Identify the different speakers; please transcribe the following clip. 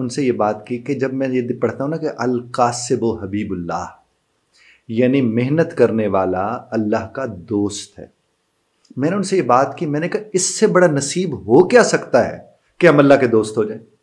Speaker 1: उनसे ये बात की कि जब मैं ये पढ़ता हूँ ना कि अलकासब हबीबुल्लाह यानी मेहनत करने वाला अल्लाह का दोस्त है मैंने उनसे ये बात की मैंने कहा इससे बड़ा नसीब हो क्या सकता है कि हम अल्लाह के दोस्त हो जाए